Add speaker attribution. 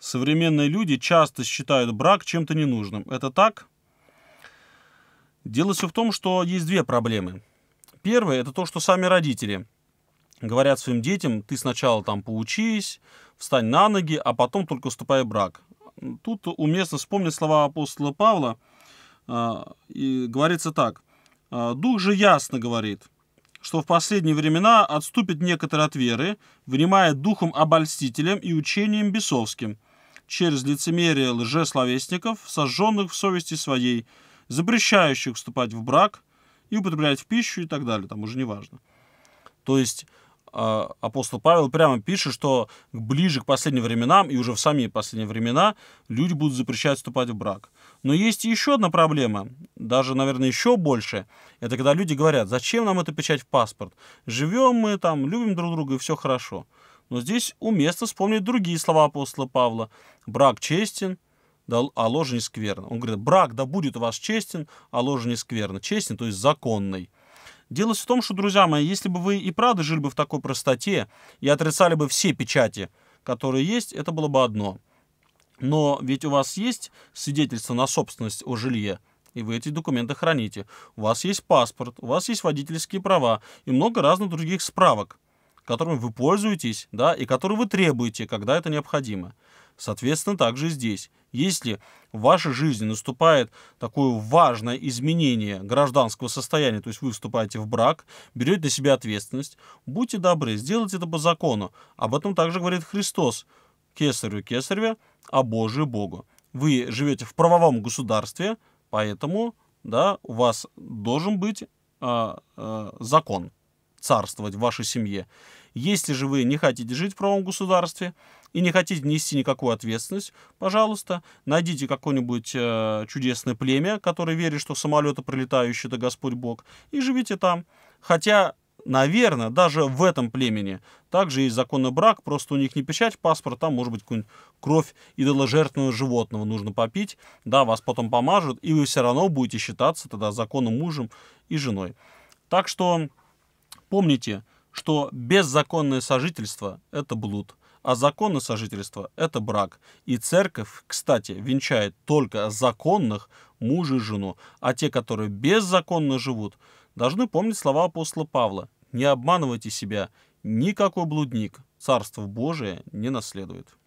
Speaker 1: Современные люди часто считают брак чем-то ненужным. Это так? Дело все в том, что есть две проблемы. Первое – это то, что сами родители говорят своим детям, ты сначала там поучись, встань на ноги, а потом только вступай в брак. Тут уместно вспомнить слова апостола Павла, а, и говорится так. «А, «Дух же ясно говорит, что в последние времена отступят некоторые от веры, внимая духом обольстителем и учением бесовским, через лицемерие лжесловесников, сожженных в совести своей, запрещающих вступать в брак и употреблять в пищу и так далее, там уже не важно. То есть а, апостол Павел прямо пишет, что ближе к последним временам и уже в самые последние времена люди будут запрещать вступать в брак. Но есть еще одна проблема, даже, наверное, еще больше. Это когда люди говорят, зачем нам это печать в паспорт? Живем мы там, любим друг друга и все хорошо. Но здесь уместно вспомнить другие слова апостола Павла. «Брак честен, а ложь не скверна». Он говорит, брак да будет у вас честен, а ложь не скверна. Честен, то есть законный. Дело в том, что, друзья мои, если бы вы и правда жили бы в такой простоте и отрицали бы все печати, которые есть, это было бы одно. Но ведь у вас есть свидетельство на собственность о жилье, и вы эти документы храните. У вас есть паспорт, у вас есть водительские права и много разных других справок которым вы пользуетесь, да, и который вы требуете, когда это необходимо. Соответственно, также здесь. Если в вашей жизни наступает такое важное изменение гражданского состояния, то есть вы вступаете в брак, берете на себя ответственность, будьте добры, сделайте это по закону. Об этом также говорит Христос. Кесарю кесарю, а Божию Богу. Вы живете в правовом государстве, поэтому да, у вас должен быть э, э, закон царствовать в вашей семье. Если же вы не хотите жить в правом государстве и не хотите нести никакую ответственность, пожалуйста, найдите какое-нибудь э, чудесное племя, которое верит, что самолеты прилетающие – это Господь Бог, и живите там. Хотя наверное, даже в этом племени также есть законный брак, просто у них не печать паспорт, там может быть какую-нибудь кровь идоложертвенного животного нужно попить, да, вас потом помажут, и вы все равно будете считаться тогда законным мужем и женой. Так что Помните, что беззаконное сожительство – это блуд, а законное сожительство – это брак. И церковь, кстати, венчает только законных мужа и жену, а те, которые беззаконно живут, должны помнить слова апостола Павла «Не обманывайте себя, никакой блудник Царство Божие не наследует».